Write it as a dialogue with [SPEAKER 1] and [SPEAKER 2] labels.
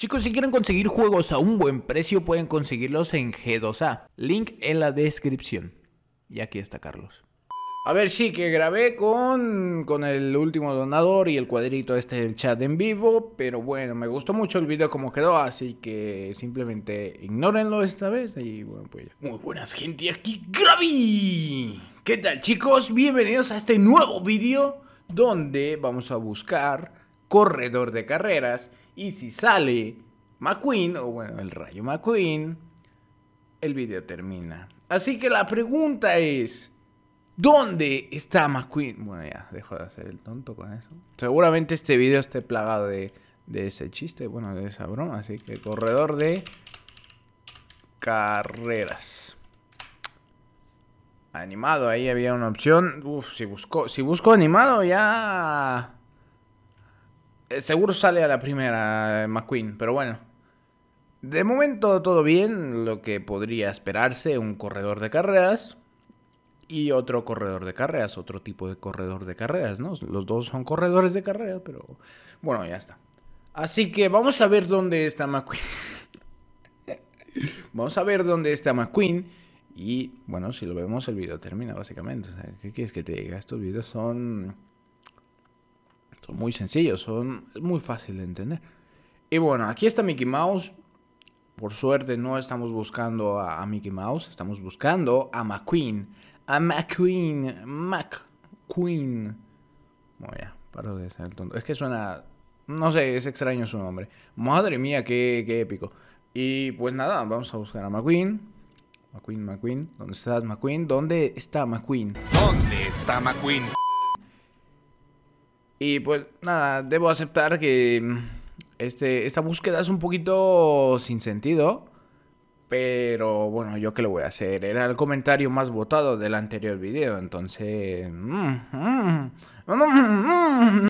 [SPEAKER 1] Chicos, si quieren conseguir juegos a un buen precio, pueden conseguirlos en G2A. Link en la descripción. Y aquí está Carlos. A ver, sí, que grabé con, con el último donador y el cuadrito este del chat en vivo, pero bueno, me gustó mucho el video como quedó, así que simplemente ignórenlo esta vez y bueno, pues ya. Muy buenas gente, aquí Gravi. ¿Qué tal chicos? Bienvenidos a este nuevo video donde vamos a buscar corredor de carreras y si sale McQueen, o bueno, el rayo McQueen, el video termina. Así que la pregunta es, ¿dónde está McQueen? Bueno, ya, dejo de hacer el tonto con eso. Seguramente este video esté plagado de, ese chiste, bueno, de esa broma. Así que corredor de carreras. Animado, ahí había una opción. Uf, si busco, si busco animado ya... Eh, seguro sale a la primera eh, McQueen, pero bueno. De momento todo bien, lo que podría esperarse, un corredor de carreras y otro corredor de carreras, otro tipo de corredor de carreras, ¿no? Los dos son corredores de carreras, pero bueno, ya está. Así que vamos a ver dónde está McQueen. vamos a ver dónde está McQueen. Y bueno, si lo vemos, el video termina básicamente. ¿Qué quieres que te diga? Estos videos son muy sencillos, son muy fácil de entender. Y bueno, aquí está Mickey Mouse. Por suerte no estamos buscando a, Mickey Mouse, estamos buscando a McQueen. A McQueen, McQueen. Bueno, ya, de ser tonto. Es que suena, no sé, es extraño su nombre. Madre mía, qué, qué épico. Y pues nada, vamos a buscar a McQueen. McQueen, McQueen, ¿dónde estás McQueen? ¿Dónde está McQueen? ¿Dónde está McQueen? Y pues nada, debo aceptar que mm, este, esta búsqueda es un poquito sin sentido. Pero bueno, yo qué le voy a hacer. Era el comentario más votado del anterior video, entonces... Mm, mm,